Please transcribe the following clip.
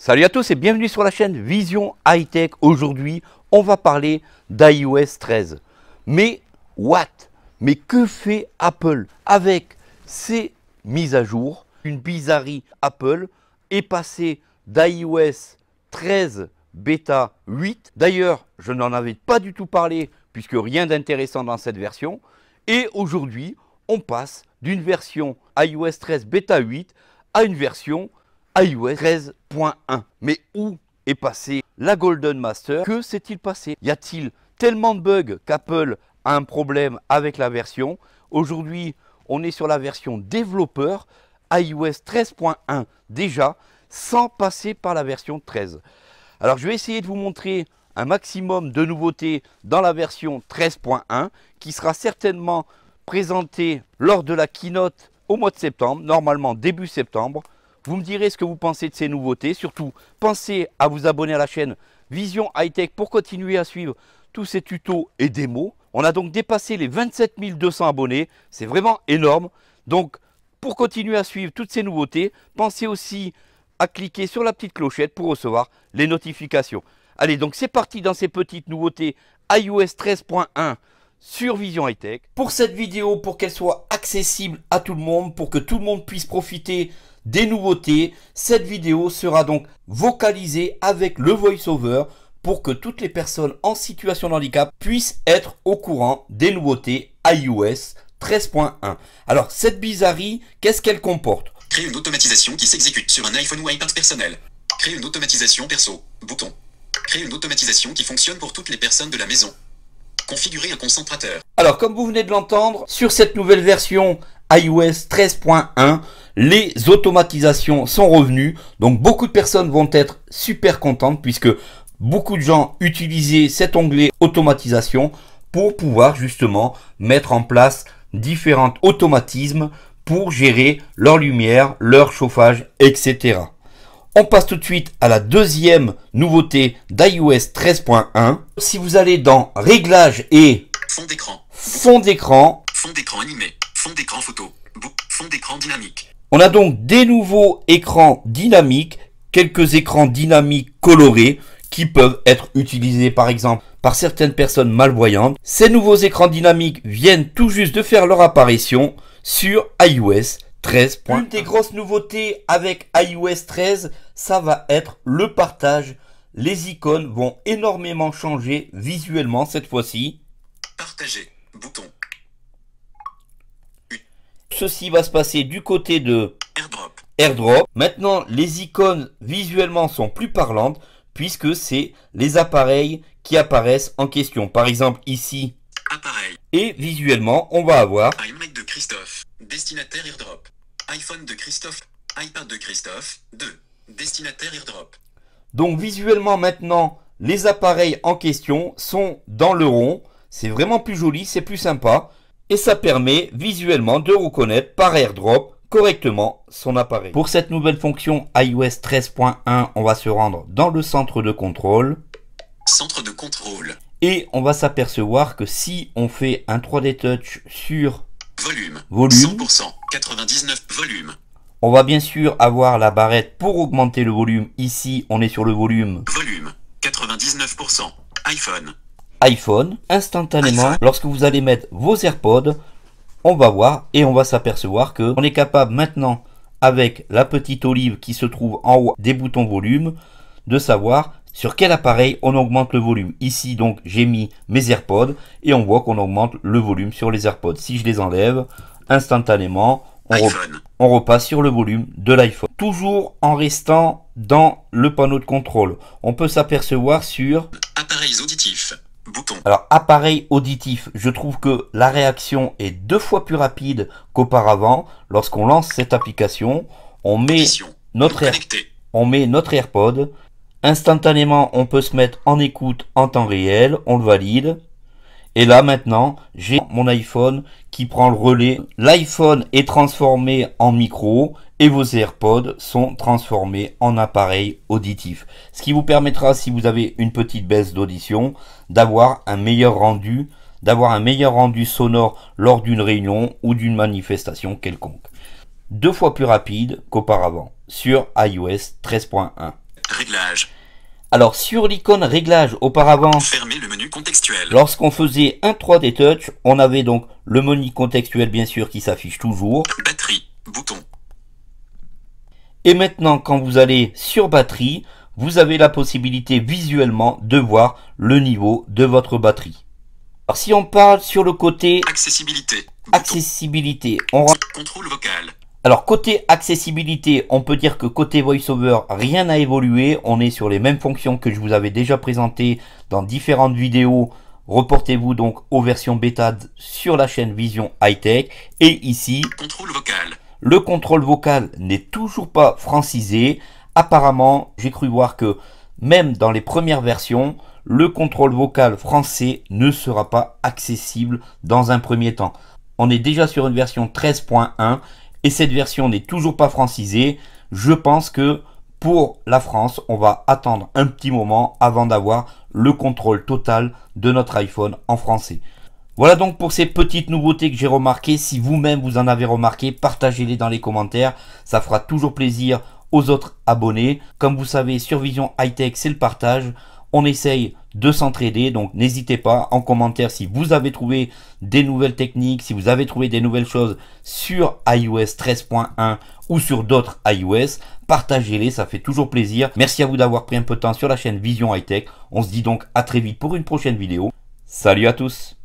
Salut à tous et bienvenue sur la chaîne Vision High Tech. Aujourd'hui, on va parler d'iOS 13. Mais what Mais que fait Apple avec ces mises à jour Une bizarrerie Apple est passée d'iOS 13 bêta 8. D'ailleurs, je n'en avais pas du tout parlé puisque rien d'intéressant dans cette version. Et aujourd'hui, on passe d'une version iOS 13 bêta 8 à une version iOS 13.1. Mais où est passée la Golden Master Que s'est-il passé Y a-t-il tellement de bugs qu'Apple a un problème avec la version Aujourd'hui, on est sur la version développeur iOS 13.1 déjà, sans passer par la version 13. Alors je vais essayer de vous montrer un maximum de nouveautés dans la version 13.1 qui sera certainement présentée lors de la keynote au mois de septembre, normalement début septembre. Vous me direz ce que vous pensez de ces nouveautés. Surtout, pensez à vous abonner à la chaîne Vision Hightech pour continuer à suivre tous ces tutos et démos. On a donc dépassé les 27 200 abonnés. C'est vraiment énorme. Donc, pour continuer à suivre toutes ces nouveautés, pensez aussi à cliquer sur la petite clochette pour recevoir les notifications. Allez, donc c'est parti dans ces petites nouveautés iOS 13.1 sur Vision High Tech. Pour cette vidéo, pour qu'elle soit accessible à tout le monde, pour que tout le monde puisse profiter des nouveautés, cette vidéo sera donc vocalisée avec le voice-over pour que toutes les personnes en situation de handicap puissent être au courant des nouveautés iOS 13.1. Alors, cette bizarrerie, qu'est-ce qu'elle comporte Créer une automatisation qui s'exécute sur un iPhone ou iPad personnel. Créer une automatisation perso. Bouton. Créer une automatisation qui fonctionne pour toutes les personnes de la maison. Configurer un concentrateur. Alors, comme vous venez de l'entendre, sur cette nouvelle version iOS 13.1, les automatisations sont revenues. Donc, beaucoup de personnes vont être super contentes puisque beaucoup de gens utilisaient cet onglet automatisation pour pouvoir justement mettre en place différents automatismes pour gérer leur lumière, leur chauffage, etc. On passe tout de suite à la deuxième nouveauté d'iOS 13.1. Si vous allez dans Réglages et Fond d'écran. Fond d'écran. animé. Fond d'écran photo. Fond d'écran dynamique. On a donc des nouveaux écrans dynamiques, quelques écrans dynamiques colorés qui peuvent être utilisés par exemple par certaines personnes malvoyantes. Ces nouveaux écrans dynamiques viennent tout juste de faire leur apparition sur iOS 13. Une des grosses nouveautés avec iOS 13, ça va être le partage. Les icônes vont énormément changer visuellement cette fois-ci. Partager, bouton. Ceci va se passer du côté de AirDrop. AirDrop. Maintenant, les icônes visuellement sont plus parlantes puisque c'est les appareils qui apparaissent en question. Par exemple, ici, Appareil. Et visuellement, on va avoir un iMac de Christophe. Destinataire airdrop. iPhone de Christophe. iPad de Christophe. 2. Destinataire airdrop. Donc visuellement maintenant, les appareils en question sont dans le rond. C'est vraiment plus joli, c'est plus sympa. Et ça permet visuellement de reconnaître par airdrop correctement son appareil. Pour cette nouvelle fonction iOS 13.1, on va se rendre dans le centre de contrôle. Centre de contrôle. Et on va s'apercevoir que si on fait un 3D Touch sur Volume. Volume. 100%. 99. Volume. On va bien sûr avoir la barrette pour augmenter le volume. Ici, on est sur le volume. Volume. 99%. iPhone. iPhone. Instantanément, lorsque vous allez mettre vos AirPods, on va voir et on va s'apercevoir que on est capable maintenant, avec la petite olive qui se trouve en haut des boutons volume, de savoir sur quel appareil on augmente le volume. Ici, donc, j'ai mis mes AirPods et on voit qu'on augmente le volume sur les AirPods. Si je les enlève, instantanément, on, repasse sur le volume de l'iPhone. Toujours en restant dans le panneau de contrôle, on peut s'apercevoir sur... Appareils auditifs. Bouton. Alors, appareil auditif, je trouve que la réaction est deux fois plus rapide qu'auparavant. Lorsqu'on lance cette application, on met, notre, on met notre AirPod Instantanément, on peut se mettre en écoute en temps réel, on le valide. Et là maintenant, j'ai mon iPhone qui prend le relais. L'iPhone est transformé en micro et vos AirPods sont transformés en appareil auditif. Ce qui vous permettra, si vous avez une petite baisse d'audition, d'avoir un meilleur rendu, d'avoir un meilleur rendu sonore lors d'une réunion ou d'une manifestation quelconque. Deux fois plus rapide qu'auparavant sur iOS 13.1. Alors sur l'icône réglage auparavant, Lorsqu'on faisait un 3D Touch, on avait donc le menu contextuel bien sûr qui s'affiche toujours. Batterie, bouton. Et maintenant quand vous allez sur batterie, vous avez la possibilité visuellement de voir le niveau de votre batterie. Alors si on parle sur le côté accessibilité, accessibilité, on contrôle vocal, alors côté accessibilité, on peut dire que côté VoiceOver, rien n'a évolué. On est sur les mêmes fonctions que je vous avais déjà présentées dans différentes vidéos. Reportez-vous donc aux versions bêta sur la chaîne Vision Hightech. Tech. Et ici, le contrôle vocal n'est toujours pas francisé. Apparemment, j'ai cru voir que même dans les premières versions, le contrôle vocal français ne sera pas accessible dans un premier temps. On est déjà sur une version 13.1 et cette version n'est toujours pas francisée, je pense que pour la France, on va attendre un petit moment avant d'avoir le contrôle total de notre iPhone en français. Voilà donc pour ces petites nouveautés que j'ai remarquées. Si vous-même vous en avez remarqué, partagez-les dans les commentaires. Ça fera toujours plaisir aux autres abonnés. Comme vous savez, sur Vision Hightech, Tech, c'est le partage. On essaye de s'entraider. Donc n'hésitez pas en commentaire si vous avez trouvé des nouvelles techniques, si vous avez trouvé des nouvelles choses sur iOS 13.1 ou sur d'autres iOS. Partagez-les, ça fait toujours plaisir. Merci à vous d'avoir pris un peu de temps sur la chaîne Vision Hightech, On se dit donc à très vite pour une prochaine vidéo. Salut à tous